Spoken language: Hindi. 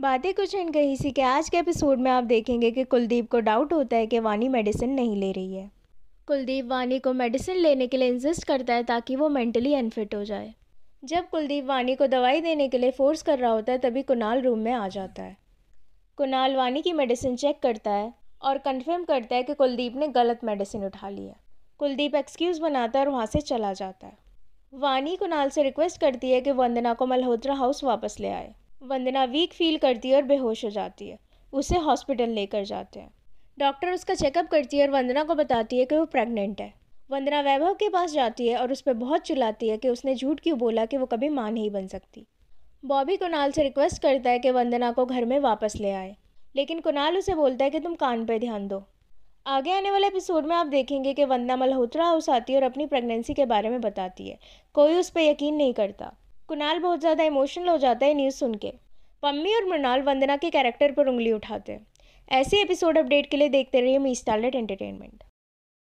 बातें कुछ इन कहीं सी कि आज के एपिसोड में आप देखेंगे कि कुलदीप को डाउट होता है कि वानी मेडिसिन नहीं ले रही है कुलदीप वानी को मेडिसिन लेने के लिए इंजिस्ट करता है ताकि वो मेंटली अनफिट हो जाए जब कुलदीप वानी को दवाई देने के लिए फोर्स कर रहा होता है तभी कुणाल रूम में आ जाता है कुणाल वानी की मेडिसिन चेक करता है और कंफर्म करता है कि कुलदीप ने गलत मेडिसिन उठा ली है कुलदीप एक्सक्यूज़ बनाता है और वहाँ से चला जाता है वानी कुणाल से रिक्वेस्ट करती है कि वंदना को मल्होत्रा हाउस वापस ले आए वंदना वीक फील करती है और बेहोश हो जाती है उसे हॉस्पिटल लेकर जाते हैं डॉक्टर उसका चेकअप करती है और वंदना को बताती है कि वो प्रेग्नेंट है वंदना वैभव के पास जाती है और उस पर बहुत चिल्लाती है कि उसने झूठ क्यों बोला कि वो कभी माँ नहीं बन सकती बॉबी कुणाल से रिक्वेस्ट करता है कि वंदना को घर में वापस ले आए लेकिन कुणाल उसे बोलता है कि तुम कान पर ध्यान दो आगे आने वाले एपिसोड में आप देखेंगे कि वंदना मल्होत्रा हाउस आती है और अपनी प्रेगनेंसी के बारे में बताती है कोई उस पर यकीन नहीं करता कुणाल बहुत ज़्यादा इमोशनल हो जाता है न्यूज़ सुन के पम्मी और मृणाल वंदना के कैरेक्टर पर उंगली उठाते हैं ऐसे एपिसोड अपडेट के लिए देखते रहिए मी स्टार्लेट एंटरटेनमेंट